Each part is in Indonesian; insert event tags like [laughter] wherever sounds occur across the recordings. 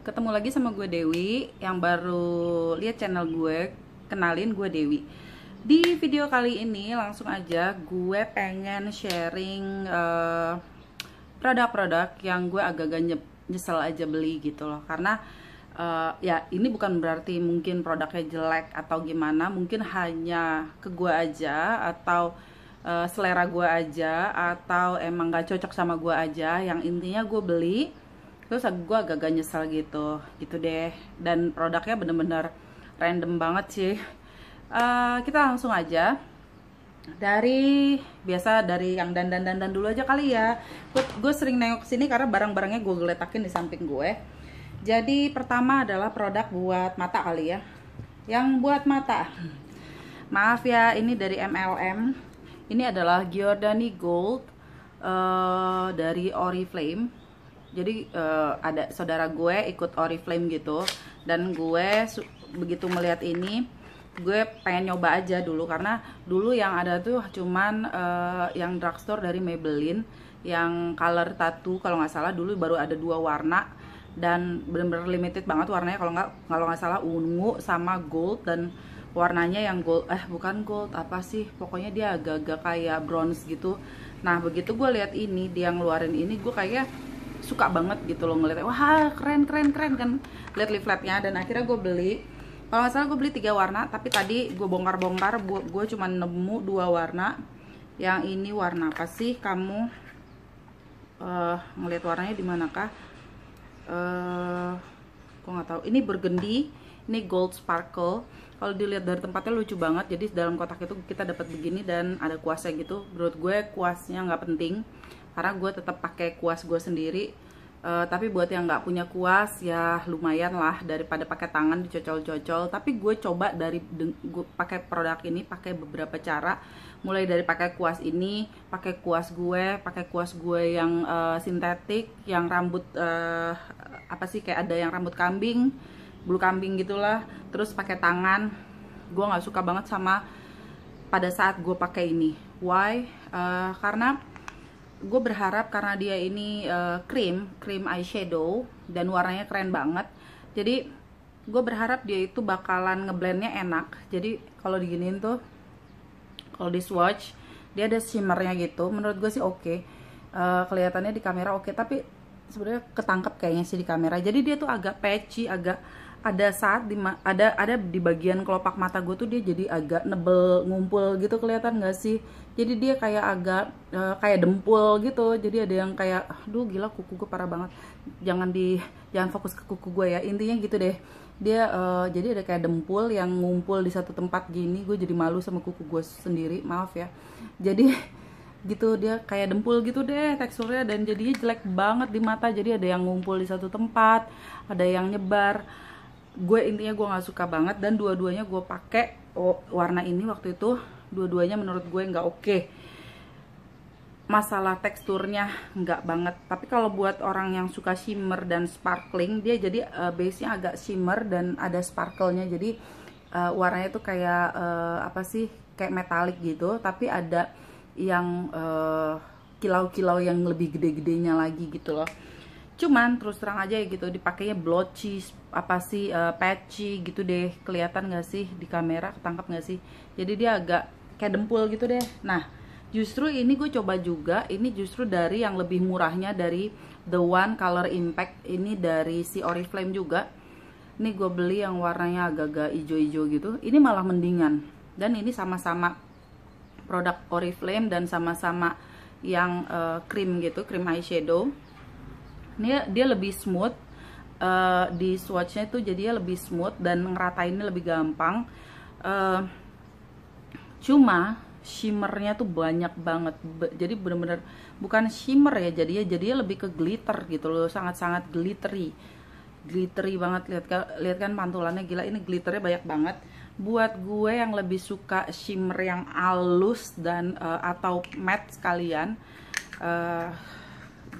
ketemu lagi sama gue Dewi yang baru lihat channel gue kenalin gue Dewi di video kali ini langsung aja gue pengen sharing eh, produk-produk uh, yang gue agak-agak nyesel aja beli gitu loh karena uh, ya ini bukan berarti mungkin produknya jelek atau gimana mungkin hanya ke gue aja atau uh, selera gue aja atau emang gak cocok sama gue aja yang intinya gue beli terus gue agak-agak nyesel gitu gitu deh dan produknya bener-bener random banget sih uh, kita langsung aja dari biasa dari yang dandan dandan dulu aja kali ya gue sering nengok sini karena barang-barangnya gue geletakin di samping gue jadi pertama adalah produk buat mata kali ya yang buat mata maaf ya ini dari MLM ini adalah Giordani Gold uh, dari Oriflame jadi uh, ada saudara gue ikut oriflame gitu dan gue begitu melihat ini gue pengen nyoba aja dulu karena dulu yang ada tuh cuman uh, yang drugstore dari Maybelline yang color tattoo kalau nggak salah dulu baru ada dua warna dan bener-bener limited banget warnanya kalau nggak kalau nggak salah ungu sama gold dan warnanya yang gold eh bukan gold apa sih pokoknya dia agak-agak kayak bronze gitu nah begitu gue lihat ini dia ngeluarin ini gue kayak suka banget gitu loh ngeliatnya wah keren keren keren kan lihat leafletnya dan akhirnya gue beli kalau nggak salah gue beli tiga warna tapi tadi gue bongkar-bongkar gue cuma nemu dua warna yang ini warna apa sih kamu uh, eh, ngelihat warnanya di manakah uh, eh, gue nggak tahu ini bergendi ini gold sparkle kalau dilihat dari tempatnya lucu banget jadi dalam kotak itu kita dapat begini dan ada kuasnya gitu menurut gue kuasnya nggak penting karena gue tetap pakai kuas gue sendiri uh, tapi buat yang nggak punya kuas ya lumayan lah daripada pakai tangan dicocol-cocol tapi gue coba dari pakai produk ini pakai beberapa cara mulai dari pakai kuas ini pakai kuas gue pakai kuas gue yang uh, sintetik yang rambut uh, apa sih kayak ada yang rambut kambing bulu kambing gitulah terus pakai tangan gue nggak suka banget sama pada saat gue pakai ini why uh, karena gue berharap karena dia ini uh, eh, cream cream eyeshadow dan warnanya keren banget jadi gue berharap dia itu bakalan ngeblendnya enak jadi kalau diginiin tuh kalau di swatch dia ada shimmernya gitu menurut gue sih oke okay. uh, eh, kelihatannya di kamera oke okay, tapi sebenarnya ketangkep kayaknya sih di kamera jadi dia tuh agak patchy agak ada saat di ada ada di bagian kelopak mata gue tuh dia jadi agak nebel ngumpul gitu kelihatan gak sih jadi dia kayak agak e, kayak dempul gitu jadi ada yang kayak aduh gila kuku gue parah banget jangan di jangan fokus ke kuku gue ya intinya gitu deh dia e, jadi ada kayak dempul yang ngumpul di satu tempat gini gue jadi malu sama kuku gue sendiri maaf ya jadi [laughs] gitu dia kayak dempul gitu deh teksturnya dan jadinya jelek banget di mata jadi ada yang ngumpul di satu tempat ada yang nyebar gue intinya gue nggak suka banget dan dua-duanya gue pakai warna ini waktu itu dua-duanya menurut gue nggak oke masalah teksturnya nggak banget tapi kalau buat orang yang suka shimmer dan sparkling dia jadi uh, eh, base nya agak shimmer dan ada sparkle-nya jadi uh, warnanya tuh kayak uh, apa sih kayak metalik gitu tapi ada yang kilau-kilau uh, kilau -kilau yang lebih gede-gedenya lagi gitu loh cuman terus terang aja ya gitu dipakainya blotchy apa sih uh, patchy gitu deh kelihatan gak sih di kamera ketangkap gak sih jadi dia agak kayak dempul gitu deh nah justru ini gue coba juga ini justru dari yang lebih murahnya dari the one color impact ini dari si oriflame juga ini gue beli yang warnanya agak-agak hijau-hijau gitu ini malah mendingan dan ini sama-sama produk oriflame dan sama-sama yang uh, krim gitu krim eyeshadow ini dia lebih smooth uh, di swatchnya itu jadinya lebih smooth dan ngeratainnya lebih gampang uh, cuma shimmernya tuh banyak banget jadi bener-bener bukan shimmer ya jadinya jadinya lebih ke glitter gitu loh sangat-sangat glittery glittery banget lihat lihat kan pantulannya gila ini glitternya banyak banget buat gue yang lebih suka shimmer yang halus dan uh, atau matte sekalian uh,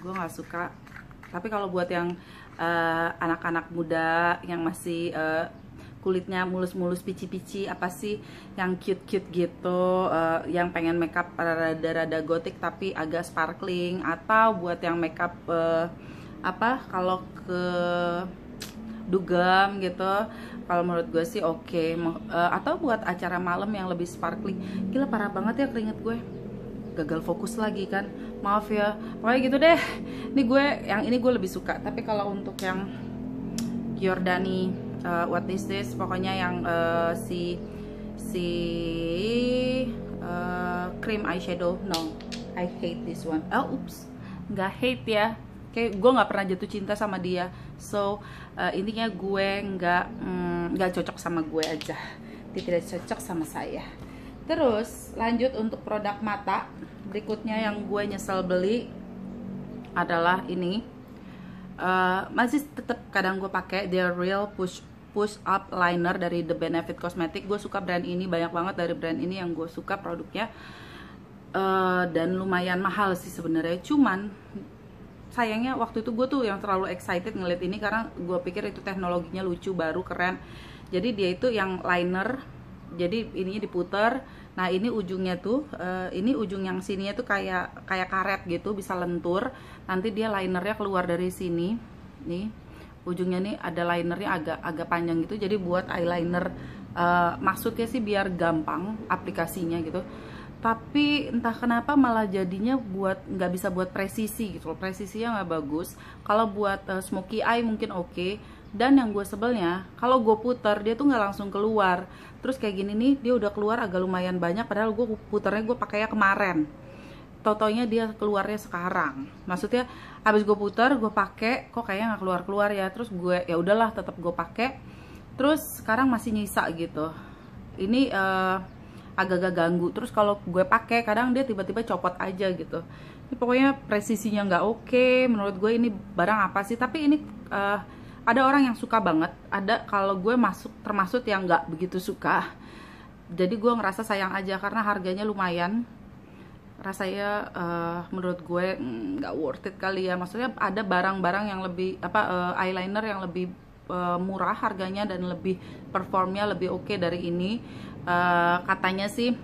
gue nggak suka tapi kalau buat yang eh, anak-anak uh, muda yang masih uh, kulitnya mulus-mulus pici-pici apa sih yang cute-cute gitu uh, yang pengen makeup rada-rada gotik tapi agak sparkling atau buat yang makeup uh, apa kalau ke dugem gitu kalau menurut gue sih oke okay. uh, atau buat acara malam yang lebih sparkling gila parah banget ya keringet gue gagal fokus lagi kan maaf ya pokoknya gitu deh ini gue yang ini gue lebih suka tapi kalau untuk yang Giordani uh, what is this pokoknya yang uh, si si uh, cream eyeshadow no I hate this one oh oops nggak hate ya kayak gue nggak pernah jatuh cinta sama dia so uh, intinya gue nggak mm, nggak mm, cocok sama gue aja tidak cocok sama saya Terus lanjut untuk produk mata berikutnya yang gue nyesel beli adalah ini uh, masih tetap kadang gue pakai The Real Push Push Up Liner dari The Benefit Cosmetic. Gue suka brand ini banyak banget dari brand ini yang gue suka produknya uh, dan lumayan mahal sih sebenarnya. Cuman sayangnya waktu itu gue tuh yang terlalu excited ngeliat ini karena gue pikir itu teknologinya lucu baru keren. Jadi dia itu yang liner jadi ininya diputer Nah, ini ujungnya tuh eh, ini ujung yang sininya tuh kayak kayak karet gitu, bisa lentur. Nanti dia linernya keluar dari sini. Nih. Ujungnya nih ada linernya agak agak panjang gitu. Jadi buat eyeliner uh, eh, maksudnya sih biar gampang aplikasinya gitu. Tapi entah kenapa malah jadinya buat nggak bisa buat presisi gitu. Presisinya nggak bagus. Kalau buat uh, smoky eye mungkin oke. Okay. Dan yang gue sebelnya, kalau gue puter dia tuh nggak langsung keluar terus kayak gini nih dia udah keluar agak lumayan banyak padahal gue puternya gue pakainya kemarin totonya dia keluarnya sekarang maksudnya abis gue puter gue pakai kok kayaknya nggak keluar keluar ya terus gue ya udahlah tetap gue pakai terus sekarang masih nyisa gitu ini agak eh, agak-agak ganggu terus kalau gue pakai kadang dia tiba-tiba copot aja gitu ini pokoknya presisinya nggak oke okay. menurut gue ini barang apa sih tapi ini uh, ada orang yang suka banget ada kalau gue masuk termasuk yang nggak begitu suka jadi gue ngerasa sayang aja karena harganya lumayan rasanya uh, eh, menurut gue mm, nggak mm, worth it kali ya maksudnya ada barang-barang yang lebih apa uh, eyeliner yang lebih uh, murah harganya dan lebih performnya lebih oke okay dari ini uh, katanya sih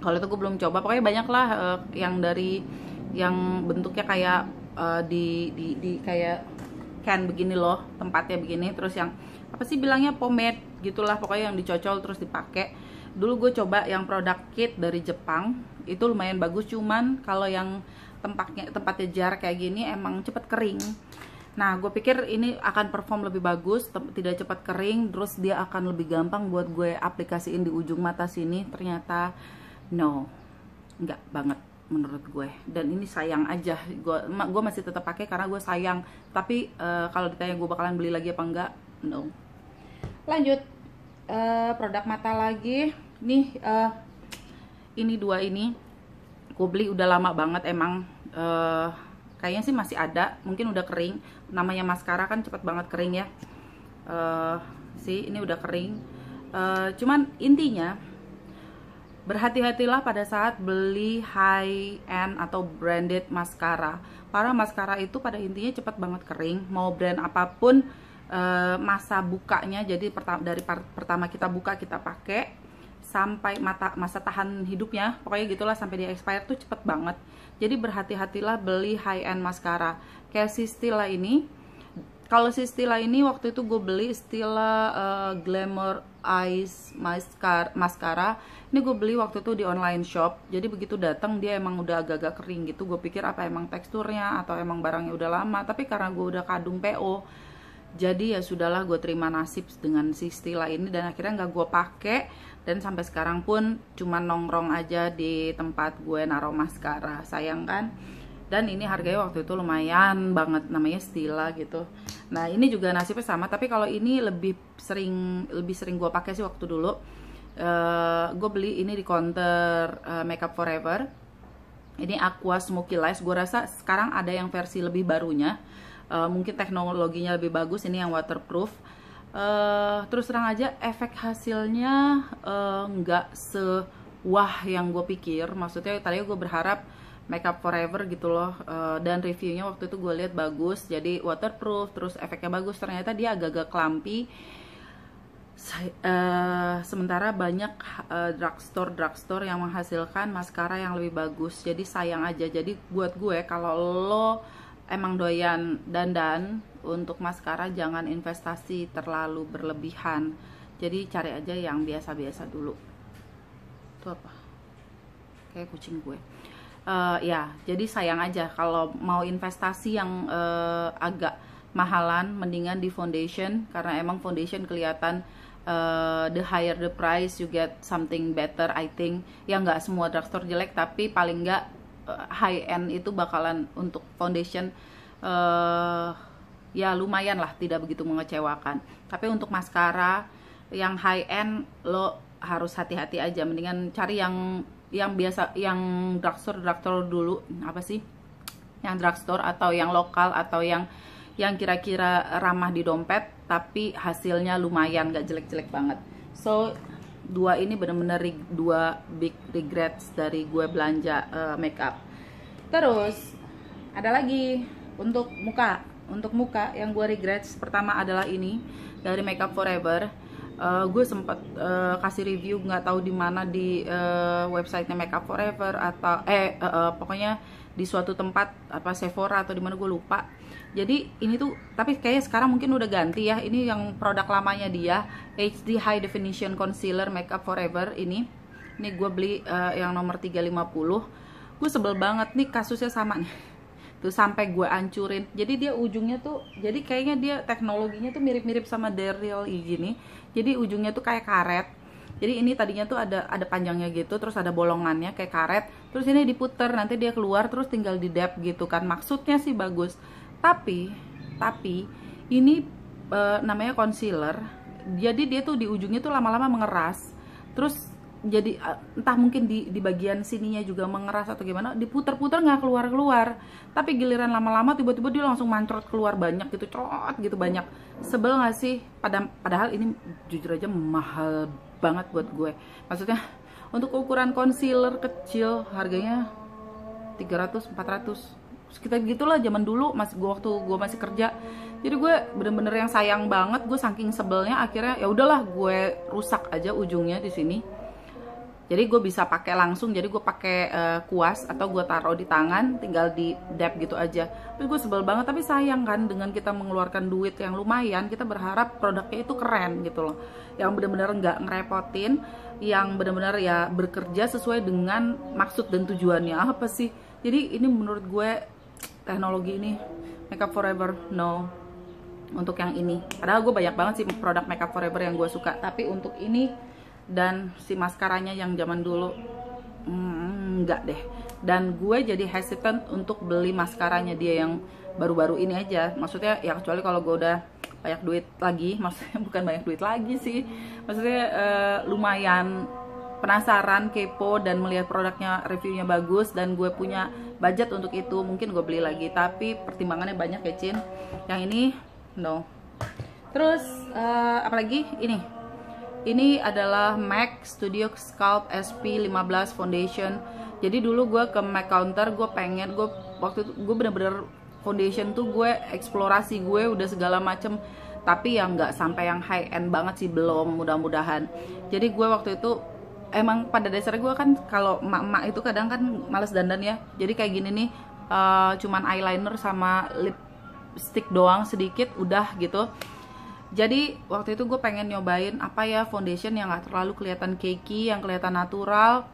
kalau itu gue belum coba pokoknya banyak lah uh, yang dari yang bentuknya kayak uh, di, di di kayak kan begini loh tempatnya begini terus yang apa sih bilangnya pomade gitulah pokoknya yang dicocol terus dipakai dulu gue coba yang produk kit dari Jepang itu lumayan bagus cuman kalau yang tempatnya tempatnya jar kayak gini emang cepet kering Nah, gue pikir ini akan perform lebih bagus, tidak cepat kering, terus dia akan lebih gampang buat gue aplikasiin di ujung mata sini. Ternyata, no, nggak banget menurut gue dan ini sayang aja gue gue masih tetap pakai karena gue sayang tapi uh, kalau ditanya gue bakalan beli lagi apa enggak no lanjut uh, produk mata lagi nih uh, ini dua ini gue beli udah lama banget emang uh, kayaknya sih masih ada mungkin udah kering namanya maskara kan cepet banget kering ya uh, sih ini udah kering uh, cuman intinya Berhati-hatilah pada saat beli high-end atau branded mascara. Para mascara itu pada intinya cepat banget kering, mau brand apapun eh, masa bukanya. Jadi dari pertama kita buka kita pakai sampai mata masa tahan hidupnya, pokoknya gitulah sampai dia expire tuh cepet banget. Jadi berhati-hatilah beli high-end mascara. Kayak si Stila ini, kalau si Stila ini waktu itu gue beli Stila uh, Glamour eyes mascar mascara ini gue beli waktu itu di online shop jadi begitu datang dia emang udah agak-agak kering gitu gue pikir apa emang teksturnya atau emang barangnya udah lama tapi karena gue udah kadung PO jadi ya sudahlah gue terima nasib dengan si Stila ini dan akhirnya nggak gue pake dan sampai sekarang pun cuma nongrong aja di tempat gue naruh maskara sayang kan dan ini harganya waktu itu lumayan banget namanya Stila gitu Nah ini juga nasibnya sama, tapi kalau ini lebih sering lebih sering gue pakai sih waktu dulu. Uh, eh, gue beli ini di counter uh, Makeup Forever. Ini Aqua Smoky Lights. Gue rasa sekarang ada yang versi lebih barunya. Uh, mungkin teknologinya lebih bagus. Ini yang waterproof. Uh, terus terang aja efek hasilnya nggak uh, se wah yang gue pikir. Maksudnya tadi gue berharap makeup forever gitu loh uh, dan reviewnya waktu itu gue lihat bagus jadi waterproof terus efeknya bagus ternyata dia agak-agak clumpy uh, sementara banyak uh, drugstore drugstore yang menghasilkan maskara yang lebih bagus jadi sayang aja jadi buat gue kalau lo emang doyan dandan untuk maskara jangan investasi terlalu berlebihan jadi cari aja yang biasa-biasa dulu itu apa kayak kucing gue uh, ya jadi sayang aja kalau mau investasi yang uh, agak mahalan mendingan di foundation karena emang foundation kelihatan uh, the higher the price you get something better I think ya nggak semua drugstore jelek tapi paling nggak uh, high end itu bakalan untuk foundation uh, ya lumayan lah tidak begitu mengecewakan tapi untuk maskara yang high end lo harus hati-hati aja mendingan cari yang yang biasa yang drugstore drugstore dulu apa sih yang drugstore atau yang lokal atau yang yang kira-kira ramah di dompet tapi hasilnya lumayan gak jelek-jelek banget so dua ini bener-bener dua big regrets dari gue belanja uh, makeup terus ada lagi untuk muka untuk muka yang gue regrets pertama adalah ini dari makeup forever uh, gue sempat uh, eh, kasih review nggak tahu di mana di uh, websitenya Makeup Forever atau eh uh, uh, pokoknya di suatu tempat apa Sephora atau di mana gue lupa. Jadi ini tuh tapi kayaknya sekarang mungkin udah ganti ya. Ini yang produk lamanya dia HD High Definition Concealer Makeup Forever ini. Ini gue beli uh, yang nomor 350. Gue sebel banget nih kasusnya sama nih tuh gitu, sampai gue ancurin jadi dia ujungnya tuh jadi kayaknya dia teknologinya tuh mirip-mirip sama Daryl gini jadi ujungnya tuh kayak karet jadi ini tadinya tuh ada ada panjangnya gitu terus ada bolongannya kayak karet terus ini diputer nanti dia keluar terus tinggal di dep gitu kan maksudnya sih bagus tapi tapi ini e, namanya concealer jadi dia tuh di ujungnya tuh lama-lama mengeras terus jadi entah mungkin di di bagian sininya juga mengeras atau gimana diputer-puter nggak keluar-keluar tapi giliran lama-lama tiba-tiba dia langsung mancrot keluar banyak gitu cerot gitu banyak sebel nggak sih Pada, padahal ini jujur aja mahal banget buat gue maksudnya untuk ukuran concealer kecil harganya 300 400 sekitar gitulah zaman dulu masih gue waktu gue masih kerja jadi gue bener-bener yang sayang banget gue saking sebelnya akhirnya ya udahlah gue rusak aja ujungnya di sini jadi gue bisa pakai langsung jadi gue pakai uh, kuas atau gue taruh di tangan tinggal di dab gitu aja tapi gue sebel banget tapi sayang kan dengan kita mengeluarkan duit yang lumayan kita berharap produknya itu keren gitu loh yang bener-bener nggak ngerepotin yang bener-bener ya bekerja sesuai dengan maksud dan tujuannya apa sih jadi ini menurut gue teknologi ini makeup forever no untuk yang ini padahal gue banyak banget sih produk makeup forever yang gue suka tapi untuk ini dan si maskaranya yang zaman dulu mm, enggak deh dan gue jadi hesitant untuk beli maskaranya dia yang baru-baru ini aja maksudnya ya kecuali kalau gue udah banyak duit lagi [laughs] maksudnya bukan banyak duit lagi sih maksudnya uh, lumayan penasaran kepo dan melihat produknya reviewnya bagus dan gue punya budget untuk itu mungkin gue beli lagi tapi pertimbangannya banyak ya Cin yang ini no terus uh, apalagi ini ini adalah MAC Studio Sculpt SP15 Foundation jadi dulu gue ke MAC counter gue pengen gue waktu itu gue bener-bener foundation tuh gue eksplorasi gue udah segala macem tapi yang nggak sampai yang high end banget sih belum mudah-mudahan jadi gue waktu itu emang pada dasarnya gue kan kalau emak-emak itu kadang kan males dandan ya jadi kayak gini nih uh, cuman eyeliner sama lipstick doang sedikit udah gitu jadi waktu itu gue pengen nyobain apa ya foundation yang gak terlalu kelihatan cakey, yang kelihatan natural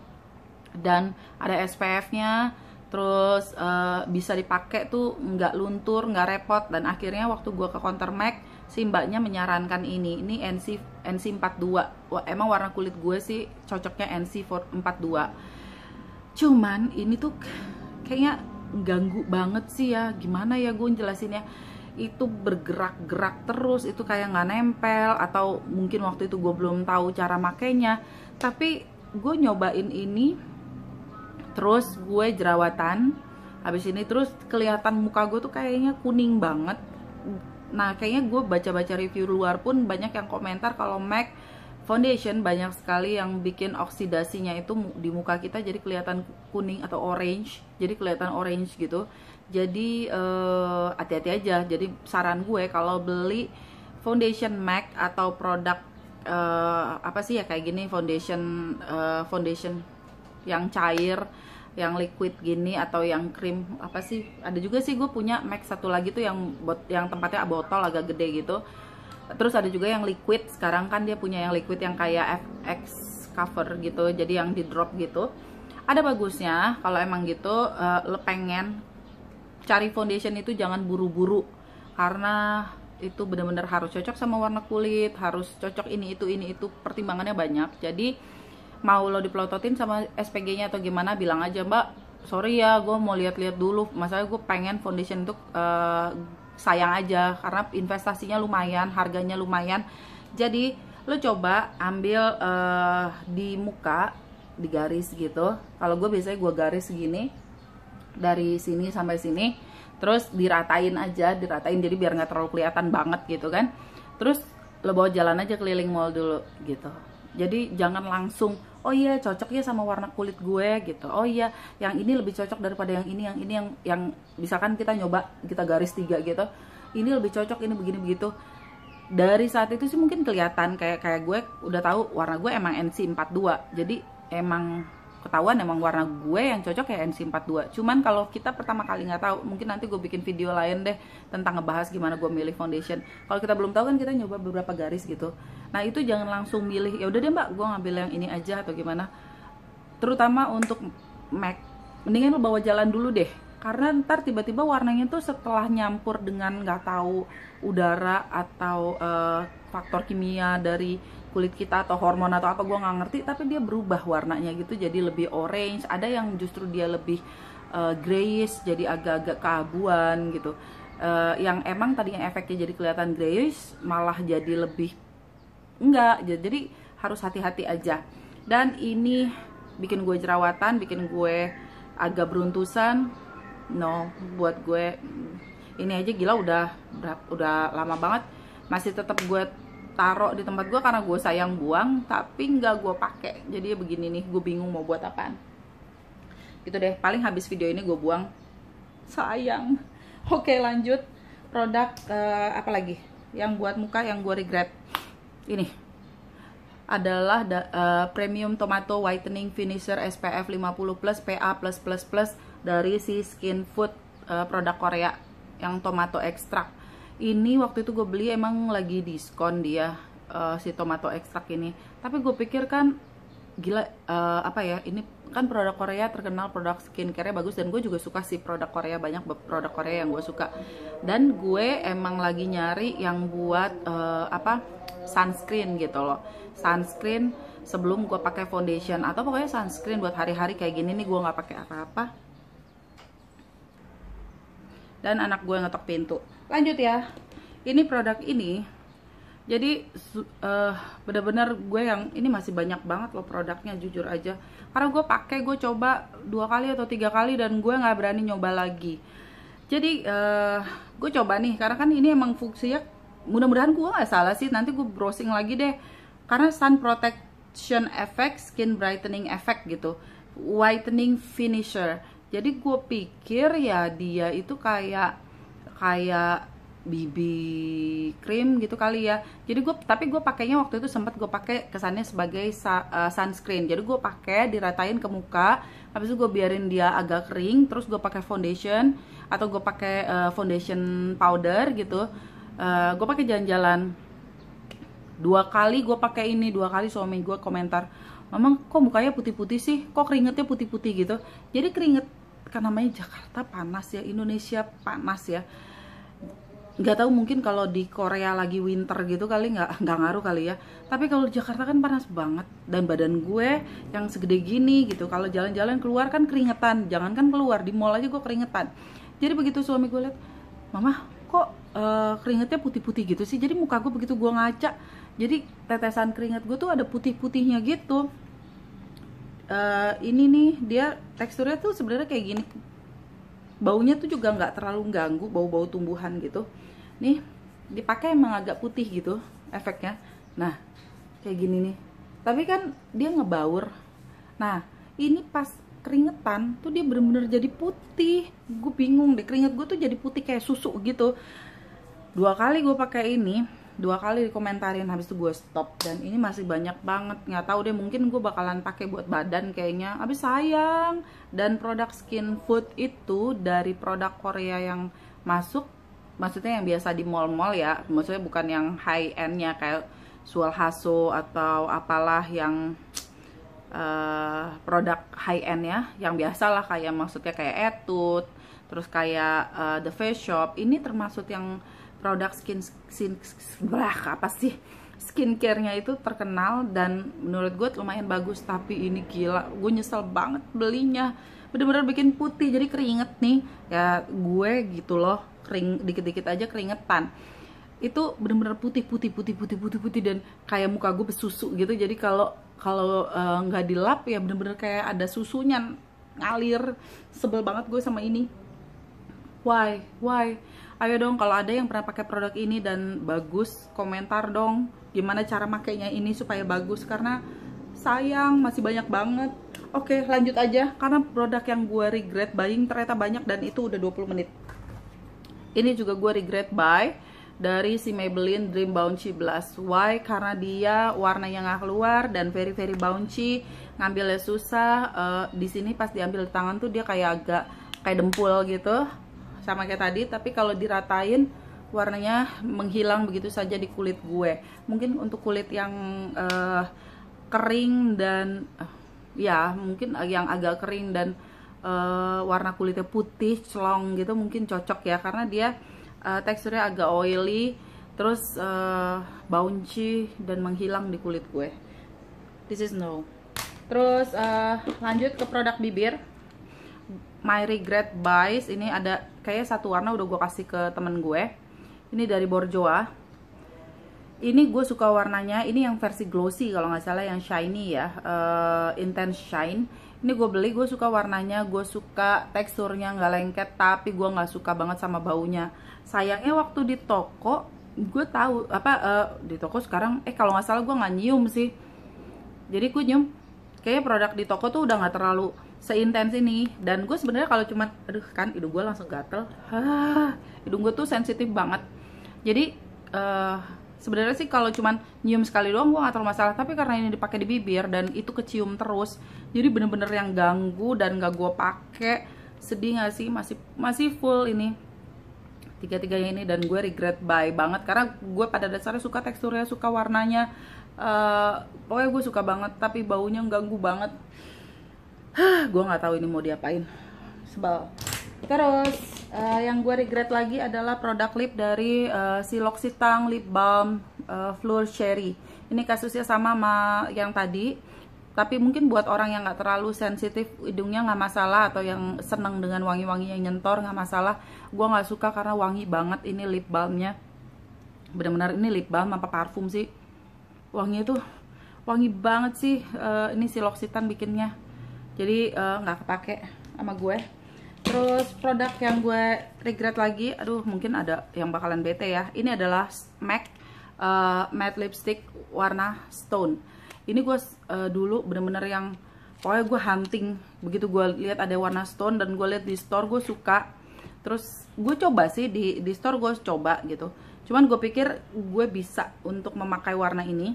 dan ada SPF-nya terus uh, bisa dipakai tuh nggak luntur nggak repot dan akhirnya waktu gue ke counter Mac si mbaknya menyarankan ini ini NC NC42 Wah, emang warna kulit gue sih cocoknya NC42 cuman ini tuh kayaknya ganggu banget sih ya gimana ya gue jelasinnya itu bergerak-gerak terus itu kayak nggak nempel atau mungkin waktu itu gue belum tahu cara makainya tapi gue nyobain ini terus gue jerawatan habis ini terus kelihatan muka gue tuh kayaknya kuning banget nah kayaknya gue baca-baca review luar pun banyak yang komentar kalau MAC foundation banyak sekali yang bikin oksidasinya itu di muka kita jadi kelihatan kuning atau orange jadi kelihatan orange gitu jadi uh, hati-hati aja jadi saran gue kalau beli foundation MAC atau produk uh, apa sih ya kayak gini foundation uh, foundation yang cair yang liquid gini atau yang krim apa sih ada juga sih gue punya MAC satu lagi tuh yang bot yang tempatnya botol agak gede gitu terus ada juga yang liquid sekarang kan dia punya yang liquid yang kayak FX cover gitu jadi yang di drop gitu ada bagusnya kalau emang gitu uh, lo pengen cari foundation itu jangan buru-buru karena itu benar-benar harus cocok sama warna kulit, harus cocok ini itu ini itu pertimbangannya banyak. Jadi mau lo dipelototin sama SPG-nya atau gimana bilang aja mbak sorry ya gue mau lihat-lihat dulu masalah gue pengen foundation untuk uh, eh, sayang aja karena investasinya lumayan harganya lumayan jadi lo coba ambil uh, di muka di garis gitu kalau gue biasanya gue garis segini dari sini sampai sini terus diratain aja diratain jadi biar nggak terlalu kelihatan banget gitu kan terus lo bawa jalan aja keliling mall dulu gitu jadi jangan langsung oh iya cocok ya sama warna kulit gue gitu oh iya yang ini lebih cocok daripada yang ini yang ini yang yang misalkan kita nyoba kita garis tiga gitu ini lebih cocok ini begini begitu dari saat itu sih mungkin kelihatan kayak kayak gue udah tahu warna gue emang NC 42 jadi emang ketahuan emang warna gue yang cocok ya NC42 cuman kalau kita pertama kali nggak tahu mungkin nanti gue bikin video lain deh tentang ngebahas gimana gue milih foundation kalau kita belum tahu kan kita nyoba beberapa garis gitu nah itu jangan langsung milih ya udah deh mbak gue ngambil yang ini aja atau gimana terutama untuk MAC mendingan lo bawa jalan dulu deh karena ntar tiba-tiba warnanya tuh setelah nyampur dengan nggak tahu udara atau uh, faktor kimia dari kulit kita atau hormon atau apa gue nggak ngerti tapi dia berubah warnanya gitu jadi lebih orange ada yang justru dia lebih uh, grayish jadi agak-agak keabuan gitu uh, yang emang tadinya efeknya jadi kelihatan grayish malah jadi lebih enggak jadi harus hati-hati aja dan ini bikin gue jerawatan bikin gue agak beruntusan no buat gue ini aja gila udah udah lama banget masih tetap gue taruh di tempat gue karena gue sayang buang tapi nggak gue pakai jadi ya begini nih gue bingung mau buat apaan gitu deh paling habis video ini gue buang sayang [laughs] oke lanjut produk uh, apa lagi yang buat muka yang gue regret ini adalah da, uh, premium tomato whitening finisher SPF 50 plus PA plus plus plus dari si skin food uh, produk Korea yang tomato ekstrak ini waktu itu gue beli emang lagi diskon dia uh, si tomato ekstrak ini tapi gue pikir kan gila uh, apa ya ini kan produk Korea terkenal produk skincare nya bagus dan gue juga suka sih produk Korea banyak produk Korea yang gue suka dan gue emang lagi nyari yang buat uh, apa sunscreen gitu loh sunscreen sebelum gue pakai foundation atau pokoknya sunscreen buat hari-hari kayak gini nih gue nggak pakai apa-apa dan anak gue ngetok pintu lanjut ya ini produk ini jadi uh, eh, bener-bener gue yang ini masih banyak banget loh produknya jujur aja karena gue pakai gue coba dua kali atau tiga kali dan gue nggak berani nyoba lagi jadi uh, gue coba nih karena kan ini emang fungsinya mudah-mudahan gue nggak salah sih nanti gue browsing lagi deh karena sun protection effect skin brightening effect gitu whitening finisher jadi gue pikir ya dia itu kayak kayak BB cream gitu kali ya jadi gue tapi gue pakainya waktu itu sempat gue pakai kesannya sebagai eh, sunscreen jadi gue pakai diratain ke muka habis itu gue biarin dia agak kering terus gue pakai foundation atau gue pakai eh, foundation powder gitu eh, gue pakai jalan-jalan dua kali gue pakai ini dua kali suami gue komentar memang kok mukanya putih-putih sih kok keringetnya putih-putih gitu jadi keringet kan namanya Jakarta panas ya Indonesia panas ya Gak tahu mungkin kalau di Korea lagi winter gitu kali nggak nggak ngaruh kali ya tapi kalau di Jakarta kan panas banget dan badan gue yang segede gini gitu kalau jalan-jalan keluar kan keringetan Jangan kan keluar di mall aja gue keringetan jadi begitu suami gue lihat mama kok uh, keringetnya putih-putih gitu sih jadi muka gue begitu gue ngaca jadi tetesan keringet gue tuh ada putih-putihnya gitu uh, ini nih dia teksturnya tuh sebenarnya kayak gini baunya tuh juga nggak terlalu ganggu bau-bau tumbuhan gitu nih dipakai emang agak putih gitu efeknya nah kayak gini nih tapi kan dia ngebaur nah ini pas keringetan tuh dia bener-bener jadi putih gue bingung deh keringet gue tuh jadi putih kayak susu gitu dua kali gue pakai ini dua kali dikomentarin habis itu gue stop dan ini masih banyak banget nggak tahu deh mungkin gue bakalan pakai buat badan kayaknya habis sayang dan produk skin food itu dari produk Korea yang masuk maksudnya yang biasa di mall-mall ya maksudnya bukan yang high endnya kayak Sual Haso atau apalah yang uh, produk high end ya yang biasalah kayak maksudnya kayak Etude terus kayak uh, The Face Shop ini termasuk yang produk skin skin, skin blah, apa sih skincarenya itu terkenal dan menurut gue lumayan bagus tapi ini gila gue nyesel banget belinya bener-bener bikin putih jadi keringet nih ya gue gitu loh kering dikit-dikit aja keringetan itu bener-bener putih putih putih putih putih putih dan kayak muka gue bersusu gitu jadi kalau kalau eh, nggak uh, dilap ya bener-bener kayak ada susunya ngalir sebel banget gue sama ini why why ayo dong kalau ada yang pernah pakai produk ini dan bagus komentar dong gimana cara makainya ini supaya bagus karena sayang masih banyak banget oke lanjut aja karena produk yang gue regret buying ternyata banyak dan itu udah 20 menit ini juga gue regret buy dari si Maybelline Dream Bouncy Blast Why? Karena dia warna yang nggak keluar dan very very bouncy ngambilnya susah uh, di sini pas diambil di tangan tuh dia kayak agak kayak dempul gitu sama kayak tadi tapi kalau diratain warnanya menghilang begitu saja di kulit gue mungkin untuk kulit yang uh, kering dan uh, ya mungkin yang agak kering dan uh, warna kulitnya putih celong gitu mungkin cocok ya karena dia uh, teksturnya agak oily terus uh, bouncy dan menghilang di kulit gue this is no terus uh, lanjut ke produk bibir My Regret Buys ini ada kayak satu warna udah gue kasih ke temen gue ini dari Borjoa ini gue suka warnanya ini yang versi glossy kalau nggak salah yang shiny ya uh, intense shine ini gue beli gue suka warnanya gue suka teksturnya nggak lengket tapi gue nggak suka banget sama baunya sayangnya waktu di toko gue tahu apa uh, di toko sekarang eh kalau nggak salah gue nggak nyium sih jadi gue nyium kayaknya produk di toko tuh udah nggak terlalu seintens ini dan gue sebenarnya kalau cuma aduh kan hidung gue langsung gatel Hah, hidung gue tuh sensitif banget jadi uh, sebenarnya sih kalau cuman nyium sekali doang gue gak terlalu masalah tapi karena ini dipakai di bibir dan itu kecium terus jadi bener-bener yang ganggu dan gak gue pakai sedih gak sih masih masih full ini tiga-tiganya ini dan gue regret buy banget karena gue pada dasarnya suka teksturnya suka warnanya uh, pokoknya gue suka banget tapi baunya ganggu banget Hah, gue nggak tahu ini mau diapain. Sebal. Terus uh, yang gue regret lagi adalah produk lip dari uh, eh, si Lip Balm uh, Fleur Cherry. Ini kasusnya sama sama yang tadi. Tapi mungkin buat orang yang nggak terlalu sensitif hidungnya nggak masalah atau yang seneng dengan wangi-wangi yang nyentor nggak masalah. Gue nggak suka karena wangi banget ini lip balmnya. Benar-benar ini lip balm apa parfum sih? wangi itu wangi banget sih. Uh, ini si L'Occitane bikinnya jadi eh, nggak uh, kepake sama gue terus produk yang gue regret lagi aduh mungkin ada yang bakalan bete ya ini adalah MAC uh, matte lipstick warna stone ini gue uh, dulu bener-bener yang pokoknya gue hunting begitu gue lihat ada warna stone dan gue lihat di store gue suka terus gue coba sih di di store gue coba gitu cuman gue pikir gue bisa untuk memakai warna ini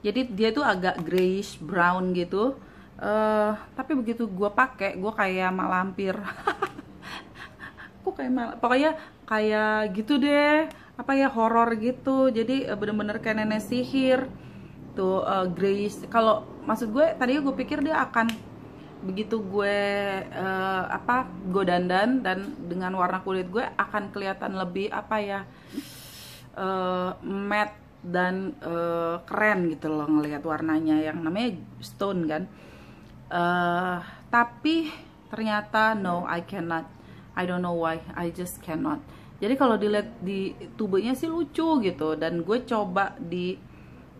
jadi dia tuh agak grayish brown gitu uh, tapi begitu gue pakai gue kayak malampir aku [laughs] kayak mal pokoknya kayak gitu deh apa ya horor gitu jadi eh, bener-bener kayak nenek sihir tuh eh, Grace kalau maksud gue tadi gue pikir dia akan begitu gue uh, apa gue dandan dan dengan warna kulit gue akan kelihatan lebih apa ya uh, matte dan uh, keren gitu loh ngelihat warnanya yang namanya stone kan uh, tapi ternyata no I cannot I don't know why I just cannot jadi kalau dilihat di tubuhnya sih lucu gitu dan gue coba di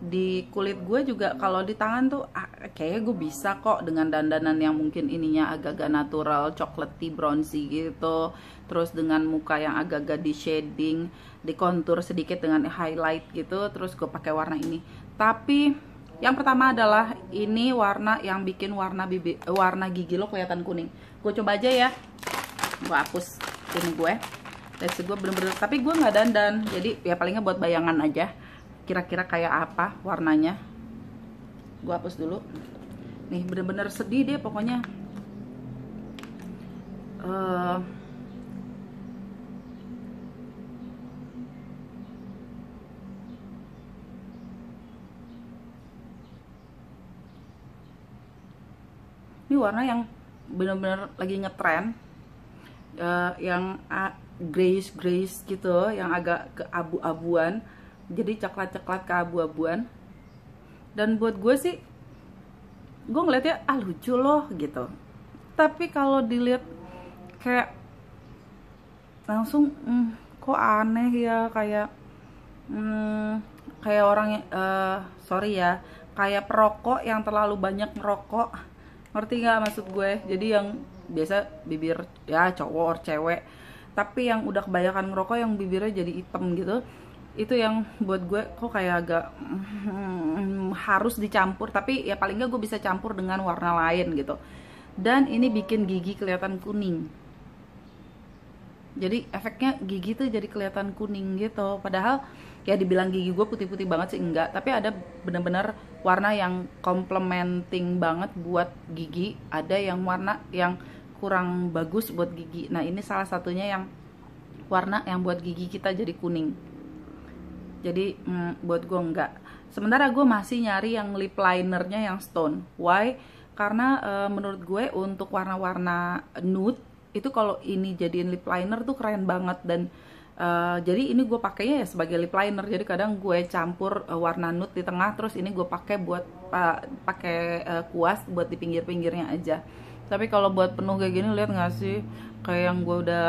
di kulit gue juga kalau di tangan tuh ah, kayaknya gue bisa kok dengan dandanan yang mungkin ininya agak-agak natural chocolatey bronzy gitu terus dengan muka yang agak-agak di shading di kontur sedikit dengan highlight gitu terus gue pakai warna ini tapi yang pertama adalah ini warna yang bikin warna bibi, warna gigi lo kelihatan kuning. Gue coba aja ya. Gue hapus ini gue. Let's gue bener-bener. Tapi gue nggak dandan. Jadi ya palingnya buat bayangan aja. Kira-kira kayak apa warnanya. Gue hapus dulu. Nih bener-bener sedih deh pokoknya. Uh, Ini warna yang bener-bener lagi ngetren uh, yang uh, grayish grayish gitu yang agak ke abu-abuan jadi coklat-coklat ke abu-abuan dan buat gue sih gue ngeliatnya ah lucu loh gitu tapi kalau dilihat kayak langsung mm, kok aneh ya kayak mm, kayak orang uh, sorry ya kayak perokok yang terlalu banyak merokok ngerti nggak maksud gue jadi yang biasa bibir ya cowok or cewek tapi yang udah kebanyakan ngerokok yang bibirnya jadi hitam gitu itu yang buat gue kok kayak agak hmm, harus dicampur tapi ya paling nggak gue bisa campur dengan warna lain gitu dan ini bikin gigi kelihatan kuning jadi efeknya gigi tuh jadi kelihatan kuning gitu padahal ya dibilang gigi gue putih-putih banget sih enggak tapi ada bener-bener warna yang complementing banget buat gigi ada yang warna yang kurang bagus buat gigi nah ini salah satunya yang warna yang buat gigi kita jadi kuning jadi mm, buat gue enggak sementara gue masih nyari yang lip linernya yang stone why karena e, menurut gue untuk warna-warna nude itu kalau ini jadiin lip liner tuh keren banget dan Eh, jadi ini gue pakainya ya sebagai lip liner jadi kadang gue campur uh, warna nude di tengah terus ini gue pakai buat pa eh, pakai uh, kuas buat di pinggir pinggirnya aja tapi kalau buat penuh kayak gini lihat nggak sih kayak yang gue udah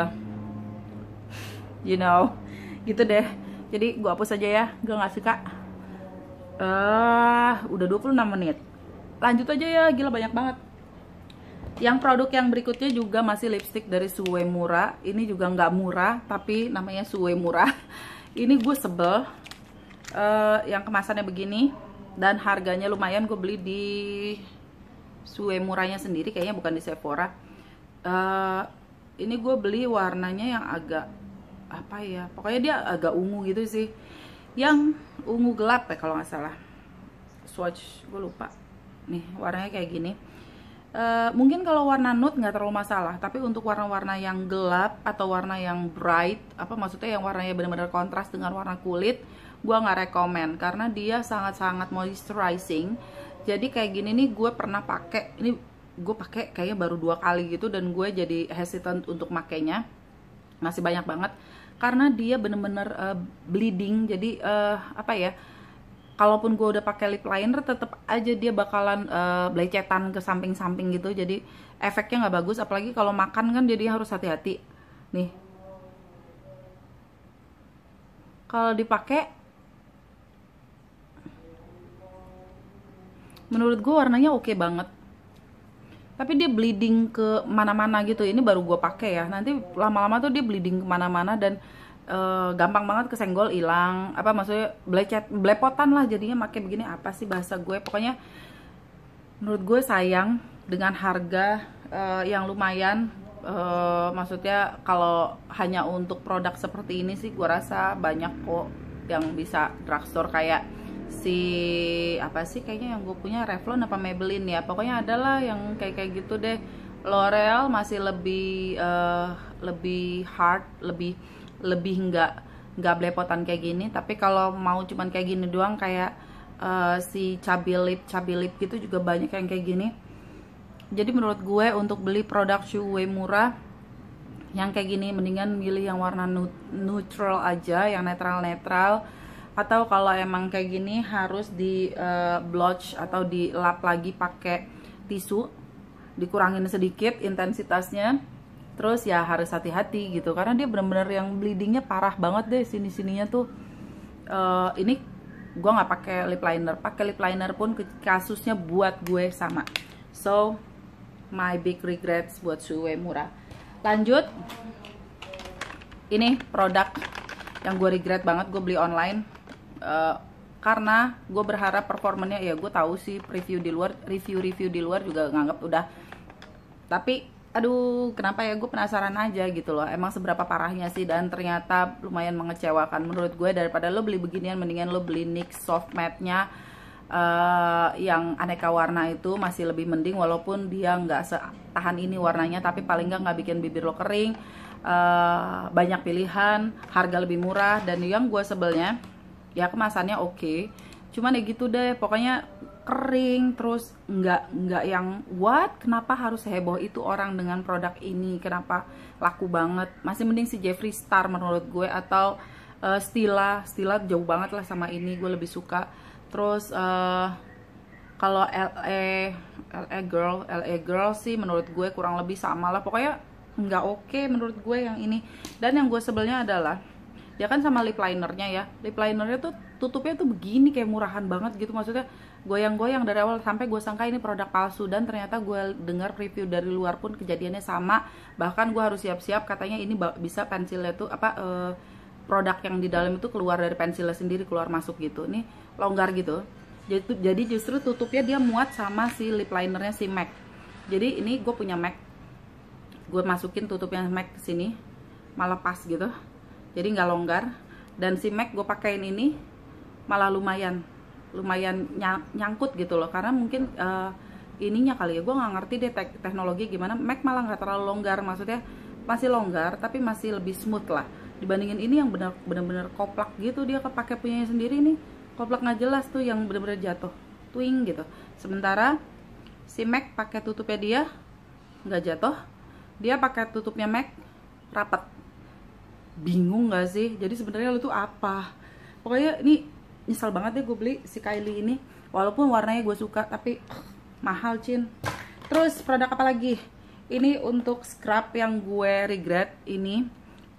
you know gitu deh jadi gue hapus aja ya gue nggak suka eh uh, udah 26 menit lanjut aja ya gila banyak banget yang produk yang berikutnya juga masih lipstick dari Suemura. Ini juga nggak murah, tapi namanya Suemura. [laughs] Ini gue sebel. Uh, yang kemasannya begini dan harganya lumayan gue beli di Suemuranya sendiri kayaknya bukan di Sephora. Uh, ini gue beli warnanya yang agak apa ya? Pokoknya dia agak ungu gitu sih. Yang ungu gelap ya kalau nggak salah. Swatch gue lupa. Nih warnanya kayak gini Eh, mungkin kalau warna nude nggak terlalu masalah tapi untuk warna-warna yang gelap atau warna yang bright apa maksudnya yang warnanya benar-benar kontras dengan warna kulit gue nggak rekomen karena dia sangat-sangat moisturizing jadi kayak gini nih gue pernah pakai ini gue pakai kayaknya baru dua kali gitu dan gue jadi hesitant untuk makainya masih banyak banget karena dia benar-benar uh, bleeding jadi uh, apa ya kalaupun gue udah pakai lip liner tetap aja dia bakalan uh, belecetan ke samping-samping gitu jadi efeknya nggak bagus apalagi kalau makan kan jadi harus hati-hati nih kalau dipakai menurut gue warnanya oke okay banget tapi dia bleeding ke mana-mana gitu ini baru gue pakai ya nanti lama-lama tuh dia bleeding kemana-mana dan uh, gampang banget kesenggol hilang apa maksudnya belecet belepotan lah jadinya makin begini apa sih bahasa gue pokoknya menurut gue sayang dengan harga uh, yang lumayan uh, maksudnya kalau hanya untuk produk seperti ini sih gue rasa banyak kok yang bisa drugstore kayak si apa sih kayaknya yang gue punya Revlon apa Maybelline ya pokoknya adalah yang kayak kayak gitu deh L'Oreal masih lebih uh, lebih hard lebih lebih nggak nggak belepotan kayak gini tapi kalau mau cuman kayak gini doang kayak uh, si cabi lip cabi lip gitu juga banyak yang kayak gini jadi menurut gue untuk beli produk shoe murah yang kayak gini mendingan milih yang warna neutral aja yang netral-netral atau kalau emang kayak gini harus di uh, blotch atau dilap lagi pakai tisu dikurangin sedikit intensitasnya terus ya harus hati-hati gitu karena dia bener-bener yang bleedingnya parah banget deh sini sininya tuh uh, ini gue nggak pakai lip liner pakai lip liner pun kasusnya buat gue sama so my big regrets buat Suwe murah lanjut ini produk yang gue regret banget gue beli online uh, karena gue berharap performanya ya gue tahu sih review di luar review review di luar juga nganggap udah tapi aduh kenapa ya gue penasaran aja gitu loh emang seberapa parahnya sih dan ternyata lumayan mengecewakan menurut gue daripada lo beli beginian mendingan lo beli NYX soft matte nya uh, eh, yang aneka warna itu masih lebih mending walaupun dia nggak tahan ini warnanya tapi paling nggak nggak bikin bibir lo kering uh, banyak pilihan harga lebih murah dan yang gue sebelnya ya kemasannya oke okay. cuman ya gitu deh pokoknya kering terus nggak nggak yang what kenapa harus heboh itu orang dengan produk ini kenapa laku banget masih mending si jeffrey Star menurut gue atau uh, Stila Stila jauh banget lah sama ini gue lebih suka terus uh, kalau LA e, LA e girl LA e girl sih menurut gue kurang lebih sama lah pokoknya nggak oke okay menurut gue yang ini dan yang gue sebelnya adalah dia kan sama lip linernya ya lip linernya tuh tutupnya tuh begini kayak murahan banget gitu maksudnya goyang-goyang dari awal sampai gue sangka ini produk palsu dan ternyata gue dengar review dari luar pun kejadiannya sama bahkan gue harus siap-siap katanya ini bisa pensilnya tuh apa uh, produk yang di dalam itu keluar dari pensilnya sendiri keluar masuk gitu ini longgar gitu jadi, jadi justru tutupnya dia muat sama si lip linernya si MAC jadi ini gue punya MAC gue masukin tutupnya MAC ke sini malah pas gitu jadi nggak longgar dan si MAC gue pakaiin ini malah lumayan lumayan nyangkut gitu loh karena mungkin uh, ininya kali ya gue nggak ngerti deh tek teknologi gimana Mac malah nggak terlalu longgar maksudnya masih longgar tapi masih lebih smooth lah dibandingin ini yang bener-bener koplak gitu dia kepake punyanya sendiri nih koplak nggak jelas tuh yang bener-bener jatuh twing gitu sementara si Mac pakai tutupnya dia nggak jatuh dia pakai tutupnya Mac rapat bingung gak sih jadi sebenarnya lu tuh apa pokoknya ini nyesel banget deh gue beli si Kylie ini walaupun warnanya gue suka tapi ah, mahal cin terus produk apa lagi ini untuk scrub yang gue regret ini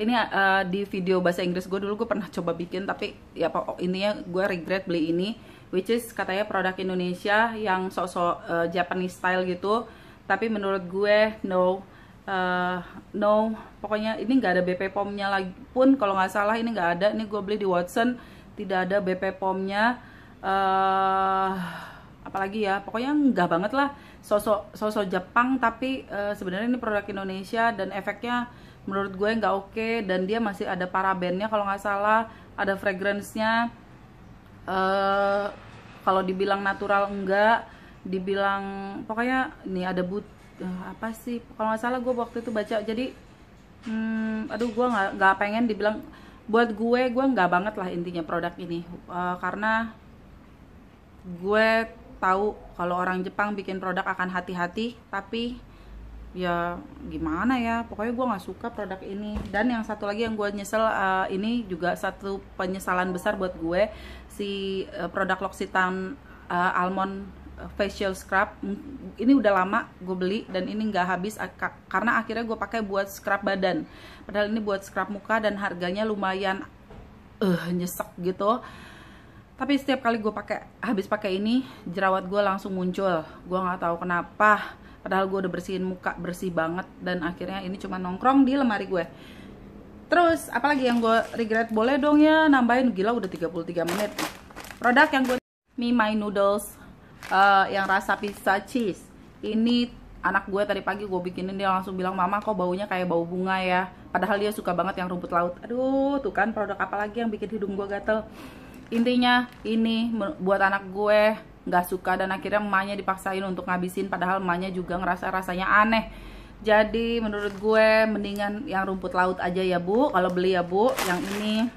ini uh, di video bahasa Inggris gue dulu gue pernah coba bikin tapi ya intinya gue regret beli ini which is katanya produk Indonesia yang sok-sok uh, eh, Japanese style gitu tapi menurut gue no uh, no pokoknya ini nggak ada BP pomnya lagi pun kalau nggak salah ini nggak ada ini gue beli di Watson tidak ada BP POM-nya uh, eh, apalagi ya pokoknya enggak banget lah sosok sosok Jepang tapi uh, sebenarnya ini produk Indonesia dan efeknya menurut gue nggak oke okay, dan dia masih ada parabennya kalau nggak salah ada fragrance-nya eh, kalau dibilang natural enggak dibilang pokoknya ini ada but apa sih kalau nggak salah gue waktu itu baca jadi hmm, aduh gue nggak nggak pengen dibilang buat gue gue nggak banget lah intinya produk ini uh, karena gue tahu kalau orang Jepang bikin produk akan hati-hati tapi ya gimana ya pokoknya gue nggak suka produk ini dan yang satu lagi yang gue nyesel uh, ini juga satu penyesalan besar buat gue si uh, produk L'Occitane uh, almond Eh, facial scrub ini udah lama gue beli dan ini nggak habis karena akhirnya gue pakai buat scrub badan padahal ini buat scrub muka dan harganya lumayan uh, nyesek gitu tapi setiap kali gue pakai habis pakai ini jerawat gue langsung muncul gue nggak tahu kenapa padahal gue udah bersihin muka bersih banget dan akhirnya ini cuma nongkrong di lemari gue terus apalagi yang gue regret boleh dong ya nambahin gila udah 33 menit produk yang gue mie my noodles uh, yang rasa pizza cheese ini anak gue tadi pagi gue bikinin dia langsung bilang mama kok baunya kayak bau bunga ya padahal dia suka banget yang rumput laut aduh tuh kan produk apa lagi yang bikin hidung gue gatel intinya ini buat anak gue nggak suka dan akhirnya emaknya dipaksain untuk ngabisin padahal emaknya juga ngerasa rasanya aneh jadi menurut gue mendingan yang rumput laut aja ya bu kalau beli ya bu yang ini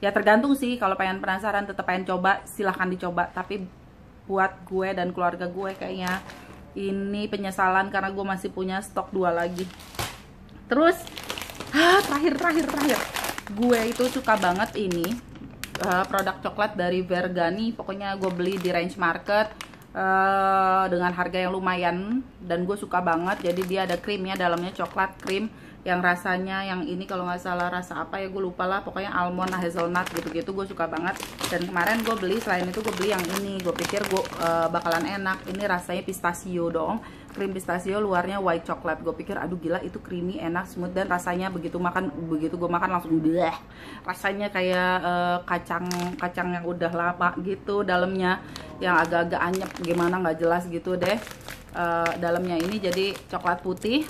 ya tergantung sih kalau pengen penasaran tetap pengen coba silahkan dicoba tapi buat gue dan keluarga gue kayaknya ini penyesalan karena gue masih punya stok dua lagi terus ah, terakhir terakhir terakhir gue itu suka banget ini uh, produk coklat dari Vergani pokoknya gue beli di range market uh, dengan harga yang lumayan dan gue suka banget jadi dia ada krimnya dalamnya coklat krim yang rasanya yang ini kalau nggak salah rasa apa ya gue lupa lah pokoknya almond hazelnut gitu-gitu gue suka banget dan kemarin gue beli selain itu gue beli yang ini gue pikir gue uh, bakalan enak ini rasanya pistachio dong krim pistachio luarnya white coklat gue pikir aduh gila itu creamy enak smooth dan rasanya begitu makan begitu gue makan langsung bleh rasanya kayak uh, kacang kacang yang udah lama gitu dalamnya yang agak-agak anyep gimana nggak jelas gitu deh uh, dalamnya ini jadi coklat putih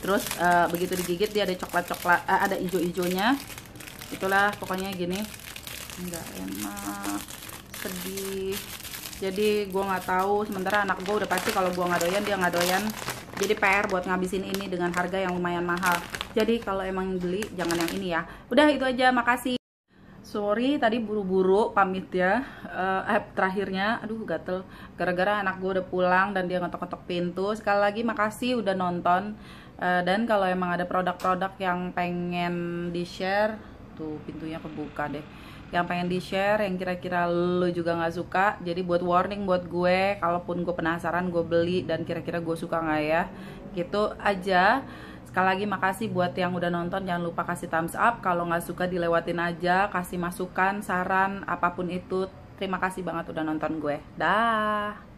terus uh, begitu digigit dia ada coklat-coklat uh, ada ijo-ijonya itulah pokoknya gini Enggak enak sedih jadi gue nggak tahu sementara anak gue udah pasti kalau gue nggak doyan dia nggak doyan jadi PR buat ngabisin ini dengan harga yang lumayan mahal jadi kalau emang beli jangan yang ini ya udah itu aja makasih sorry tadi buru-buru pamit ya uh, eh terakhirnya aduh gatel gara-gara anak gue udah pulang dan dia ngetok-ngetok pintu sekali lagi makasih udah nonton Eh, dan kalau emang ada produk-produk yang pengen di share tuh pintunya kebuka deh yang pengen di share yang kira-kira lu juga nggak suka jadi buat warning buat gue kalaupun gue penasaran gue beli dan kira-kira gue suka nggak ya gitu aja sekali lagi makasih buat yang udah nonton jangan lupa kasih thumbs up kalau nggak suka dilewatin aja kasih masukan saran apapun itu terima kasih banget udah nonton gue dah